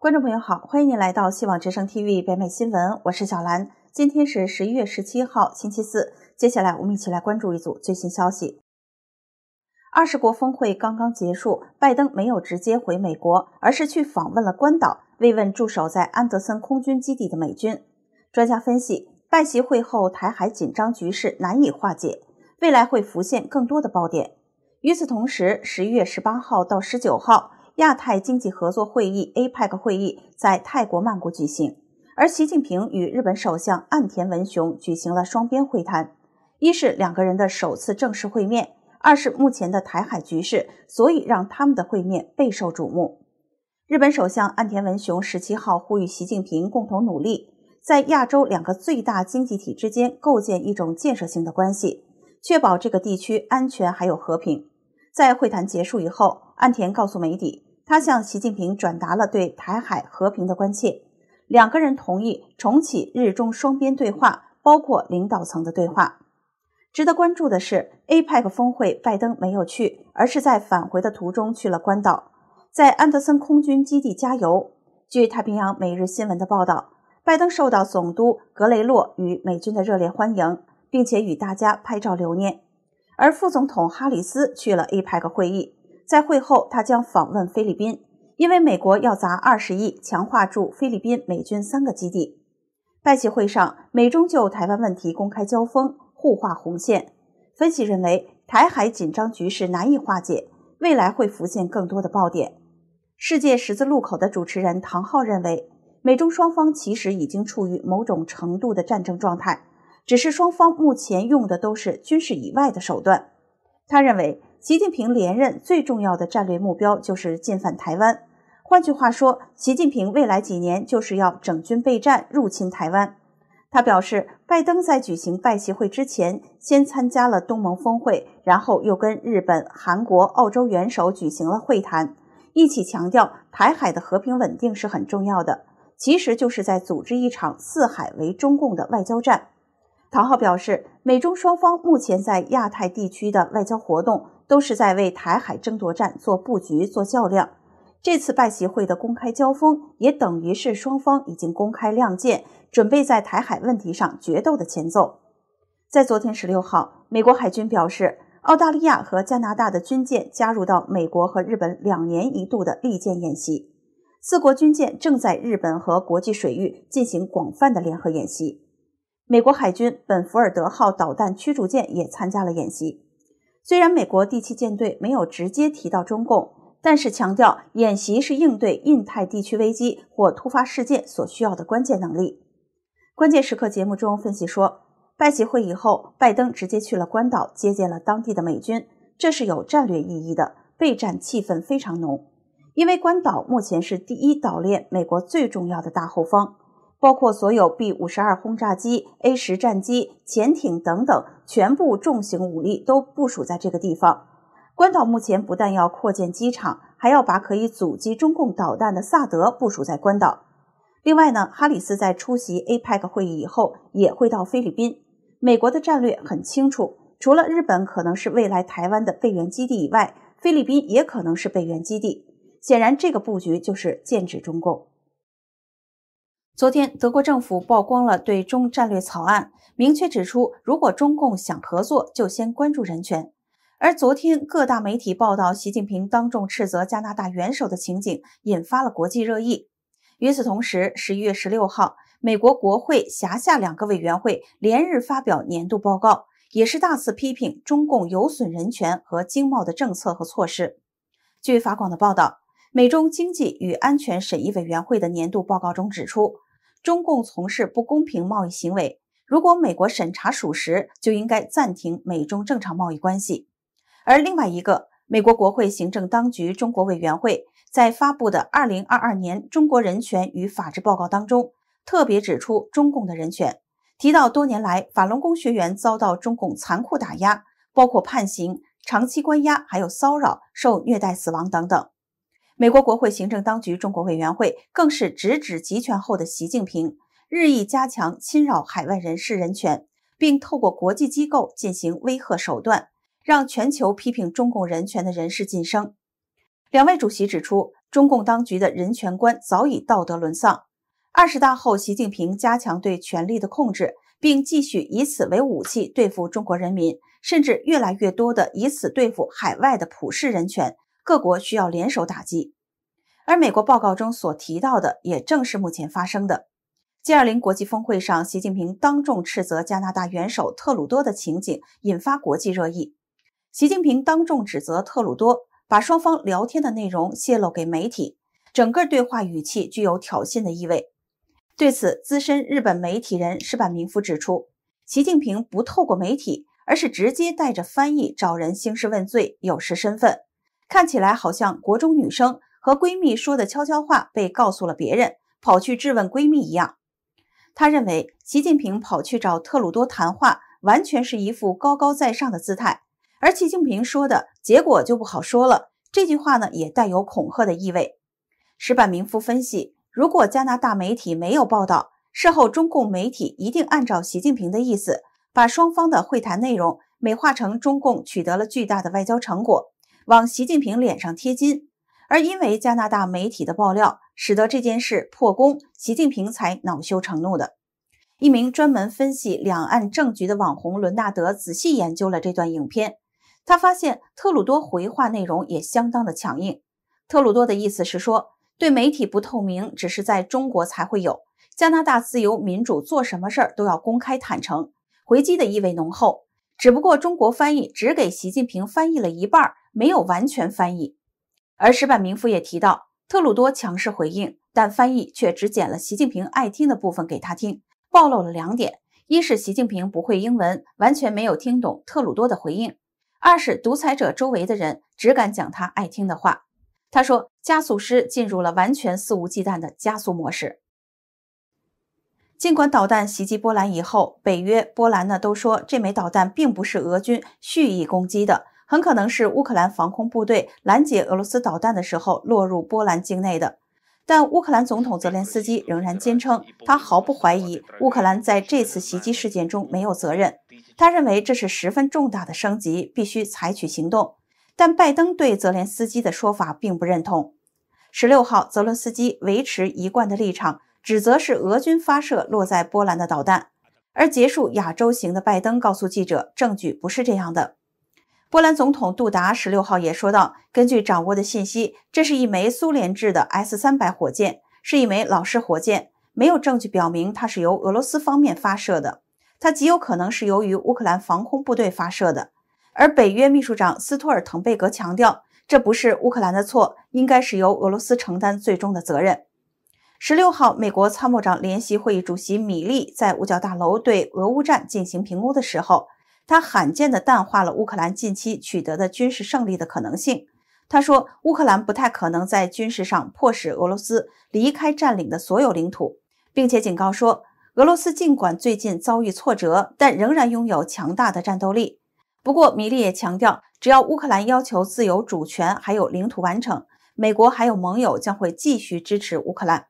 观众朋友好，欢迎您来到西网之声 TV 北美新闻，我是小兰。今天是十一月十七号，星期四。接下来我们一起来关注一组最新消息。二十国峰会刚刚结束，拜登没有直接回美国，而是去访问了关岛，慰问驻守在安德森空军基地的美军。专家分析，拜习会后，台海紧张局势难以化解，未来会浮现更多的爆点。与此同时，十一月十八号到十九号。亚太经济合作会议 （APEC） 会议在泰国曼谷举行，而习近平与日本首相岸田文雄举行了双边会谈。一是两个人的首次正式会面，二是目前的台海局势，所以让他们的会面备受瞩目。日本首相岸田文雄十七号呼吁习近平共同努力，在亚洲两个最大经济体之间构建一种建设性的关系，确保这个地区安全还有和平。在会谈结束以后，岸田告诉媒体。他向习近平转达了对台海和平的关切，两个人同意重启日中双边对话，包括领导层的对话。值得关注的是，APEC 峰会拜登没有去，而是在返回的途中去了关岛，在安德森空军基地加油。据《太平洋每日新闻》的报道，拜登受到总督格雷洛与美军的热烈欢迎，并且与大家拍照留念。而副总统哈里斯去了 APEC 会议。在会后，他将访问菲律宾，因为美国要砸二十亿强化驻菲律宾美军三个基地。拜习会上，美中就台湾问题公开交锋，互画红线。分析认为，台海紧张局势难以化解，未来会浮现更多的爆点。世界十字路口的主持人唐浩认为，美中双方其实已经处于某种程度的战争状态，只是双方目前用的都是军事以外的手段。他认为。习近平连任最重要的战略目标就是进犯台湾，换句话说，习近平未来几年就是要整军备战、入侵台湾。他表示，拜登在举行拜协会之前，先参加了东盟峰会，然后又跟日本、韩国、澳洲元首举行了会谈，一起强调台海的和平稳定是很重要的。其实就是在组织一场四海为中共的外交战。唐浩表示，美中双方目前在亚太地区的外交活动，都是在为台海争夺战做布局、做较量。这次拜习会的公开交锋，也等于是双方已经公开亮剑，准备在台海问题上决斗的前奏。在昨天十六号，美国海军表示，澳大利亚和加拿大的军舰加入到美国和日本两年一度的利剑演习，四国军舰正在日本和国际水域进行广泛的联合演习。美国海军本福尔德号导弹驱逐舰也参加了演习。虽然美国第七舰队没有直接提到中共，但是强调演习是应对印太地区危机或突发事件所需要的关键能力。关键时刻，节目中分析说，拜习会以后，拜登直接去了关岛接见了当地的美军，这是有战略意义的。备战气氛非常浓，因为关岛目前是第一岛链美国最重要的大后方。包括所有 B 五十二轰炸机、A 十战机、潜艇等等，全部重型武力都部署在这个地方。关岛目前不但要扩建机场，还要把可以阻击中共导弹的萨德部署在关岛。另外呢，哈里斯在出席 APEC 会议以后，也会到菲律宾。美国的战略很清楚，除了日本可能是未来台湾的备援基地以外，菲律宾也可能是备援基地。显然，这个布局就是剑指中共。昨天，德国政府曝光了对中战略草案，明确指出，如果中共想合作，就先关注人权。而昨天，各大媒体报道习近平当众斥责加拿大元首的情景，引发了国际热议。与此同时，十一月十六号，美国国会辖下两个委员会连日发表年度报告，也是大肆批评中共有损人权和经贸的政策和措施。据法广的报道。美中经济与安全审议委员会的年度报告中指出，中共从事不公平贸易行为。如果美国审查属实，就应该暂停美中正常贸易关系。而另外一个美国国会行政当局中国委员会在发布的2022年中国人权与法治报告当中，特别指出中共的人权，提到多年来法轮功学员遭到中共残酷打压，包括判刑、长期关押，还有骚扰、受虐待、死亡等等。美国国会行政当局中国委员会更是直指集权后的习近平日益加强侵扰海外人士人权，并透过国际机构进行威吓手段，让全球批评中共人权的人士晋升。两位主席指出，中共当局的人权观早已道德沦丧。二十大后，习近平加强对权力的控制，并继续以此为武器对付中国人民，甚至越来越多的以此对付海外的普世人权。各国需要联手打击，而美国报告中所提到的，也正是目前发生的。G20 国际峰会上，习近平当众斥责加拿大元首特鲁多的情景，引发国际热议。习近平当众指责特鲁多，把双方聊天的内容泄露给媒体，整个对话语气具有挑衅的意味。对此，资深日本媒体人石坂明夫指出，习近平不透过媒体，而是直接带着翻译找人兴师问罪，有失身份。看起来好像国中女生和闺蜜说的悄悄话被告诉了别人，跑去质问闺蜜一样。他认为习近平跑去找特鲁多谈话，完全是一副高高在上的姿态，而习近平说的结果就不好说了。这句话呢，也带有恐吓的意味。石板明夫分析，如果加拿大媒体没有报道，事后中共媒体一定按照习近平的意思，把双方的会谈内容美化成中共取得了巨大的外交成果。往习近平脸上贴金，而因为加拿大媒体的爆料，使得这件事破功，习近平才恼羞成怒的。一名专门分析两岸政局的网红伦纳德仔细研究了这段影片，他发现特鲁多回话内容也相当的强硬。特鲁多的意思是说，对媒体不透明只是在中国才会有，加拿大自由民主做什么事儿都要公开坦诚，回击的意味浓厚。只不过中国翻译只给习近平翻译了一半。没有完全翻译，而石板明夫也提到，特鲁多强势回应，但翻译却只剪了习近平爱听的部分给他听，暴露了两点：一是习近平不会英文，完全没有听懂特鲁多的回应；二是独裁者周围的人只敢讲他爱听的话。他说，加速师进入了完全肆无忌惮的加速模式。尽管导弹袭击波兰以后，北约、波兰呢都说这枚导弹并不是俄军蓄意攻击的。很可能是乌克兰防空部队拦截俄罗斯导弹的时候落入波兰境内的，但乌克兰总统泽连斯基仍然坚称，他毫不怀疑乌克兰在这次袭击事件中没有责任。他认为这是十分重大的升级，必须采取行动。但拜登对泽连斯基的说法并不认同。十六号，泽连斯基维持一贯的立场，指责是俄军发射落在波兰的导弹，而结束亚洲行的拜登告诉记者，证据不是这样的。波兰总统杜达十六号也说到，根据掌握的信息，这是一枚苏联制的 S 三百火箭，是一枚老式火箭，没有证据表明它是由俄罗斯方面发射的，它极有可能是由于乌克兰防空部队发射的。而北约秘书长斯托尔滕贝格强调，这不是乌克兰的错，应该是由俄罗斯承担最终的责任。十六号，美国参谋长联席会议主席米利在五角大楼对俄乌战进行评估的时候。他罕见地淡化了乌克兰近期取得的军事胜利的可能性。他说，乌克兰不太可能在军事上迫使俄罗斯离开占领的所有领土，并且警告说，俄罗斯尽管最近遭遇挫折，但仍然拥有强大的战斗力。不过，米利也强调，只要乌克兰要求自由主权还有领土完整，美国还有盟友将会继续支持乌克兰。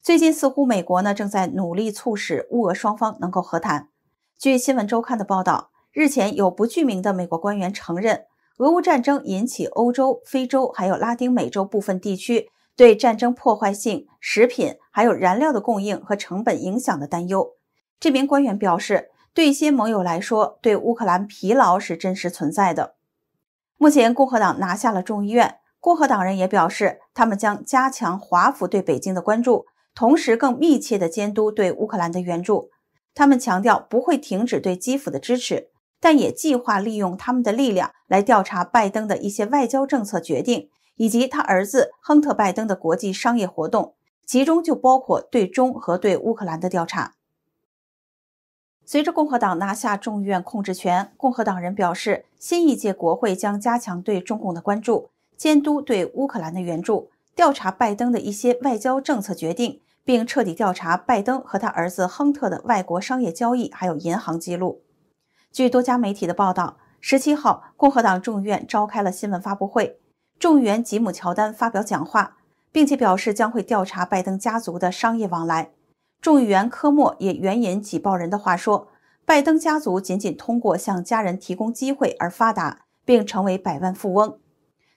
最近似乎美国呢正在努力促使乌俄双方能够和谈。据《新闻周刊》的报道。日前有不具名的美国官员承认，俄乌战争引起欧洲、非洲还有拉丁美洲部分地区对战争破坏性、食品还有燃料的供应和成本影响的担忧。这名官员表示，对一些盟友来说，对乌克兰疲劳是真实存在的。目前共和党拿下了众议院，共和党人也表示，他们将加强华府对北京的关注，同时更密切地监督对乌克兰的援助。他们强调不会停止对基辅的支持。但也计划利用他们的力量来调查拜登的一些外交政策决定，以及他儿子亨特·拜登的国际商业活动，其中就包括对中和对乌克兰的调查。随着共和党拿下众议院控制权，共和党人表示，新一届国会将加强对中共的关注，监督对乌克兰的援助，调查拜登的一些外交政策决定，并彻底调查拜登和他儿子亨特的外国商业交易，还有银行记录。据多家媒体的报道，十七号，共和党众议院召开了新闻发布会，众议员吉姆·乔丹发表讲话，并且表示将会调查拜登家族的商业往来。众议员科莫也援引几报人的话说，拜登家族仅仅通过向家人提供机会而发达，并成为百万富翁。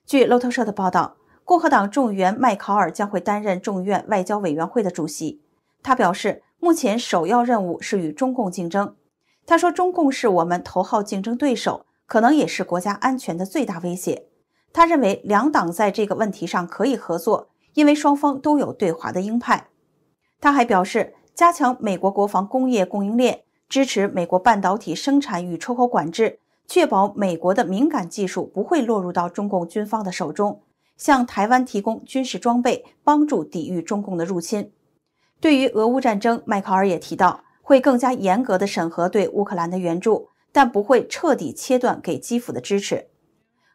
据路透社的报道，共和党众议员麦考尔将会担任众议院外交委员会的主席，他表示，目前首要任务是与中共竞争。他说：“中共是我们头号竞争对手，可能也是国家安全的最大威胁。”他认为两党在这个问题上可以合作，因为双方都有对华的鹰派。他还表示，加强美国国防工业供应链，支持美国半导体生产与出口管制，确保美国的敏感技术不会落入到中共军方的手中。向台湾提供军事装备，帮助抵御中共的入侵。对于俄乌战争，麦考尔也提到。会更加严格的审核对乌克兰的援助，但不会彻底切断给基辅的支持。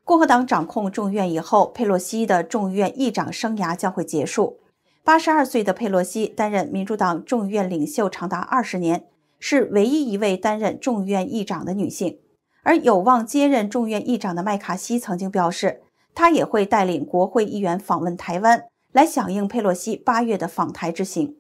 共和党掌控众院以后，佩洛西的众院议长生涯将会结束。八十二岁的佩洛西担任民主党众院领袖长达二十年，是唯一一位担任众院议长的女性。而有望接任众院议长的麦卡锡曾经表示，他也会带领国会议员访问台湾，来响应佩洛西八月的访台之行。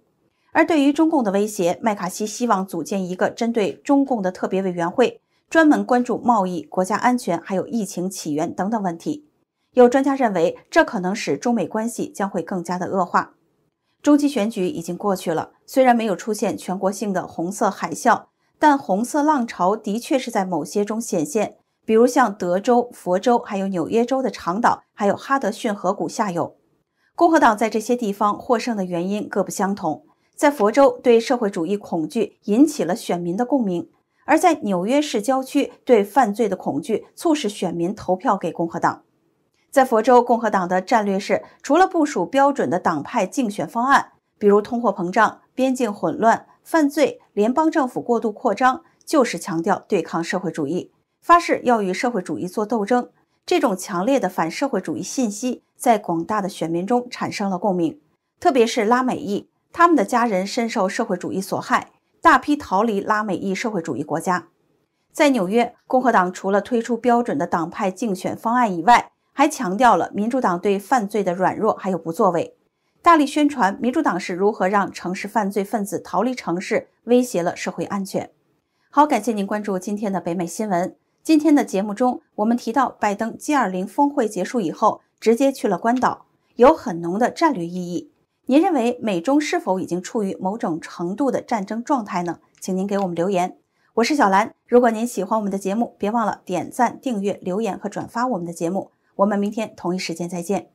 而对于中共的威胁，麦卡锡希望组建一个针对中共的特别委员会，专门关注贸易、国家安全，还有疫情起源等等问题。有专家认为，这可能使中美关系将会更加的恶化。中期选举已经过去了，虽然没有出现全国性的红色海啸，但红色浪潮的确是在某些中显现，比如像德州、佛州，还有纽约州的长岛，还有哈德逊河谷下游。共和党在这些地方获胜的原因各不相同。在佛州，对社会主义恐惧引起了选民的共鸣；而在纽约市郊区，对犯罪的恐惧促使选民投票给共和党。在佛州，共和党的战略是除了部署标准的党派竞选方案，比如通货膨胀、边境混乱、犯罪、联邦政府过度扩张，就是强调对抗社会主义，发誓要与社会主义做斗争。这种强烈的反社会主义信息在广大的选民中产生了共鸣，特别是拉美裔。他们的家人深受社会主义所害，大批逃离拉美裔社会主义国家。在纽约，共和党除了推出标准的党派竞选方案以外，还强调了民主党对犯罪的软弱还有不作为，大力宣传民主党是如何让城市犯罪分子逃离城市，威胁了社会安全。好，感谢您关注今天的北美新闻。今天的节目中，我们提到拜登 G20 峰会结束以后，直接去了关岛，有很浓的战略意义。您认为美中是否已经处于某种程度的战争状态呢？请您给我们留言。我是小兰。如果您喜欢我们的节目，别忘了点赞、订阅、留言和转发我们的节目。我们明天同一时间再见。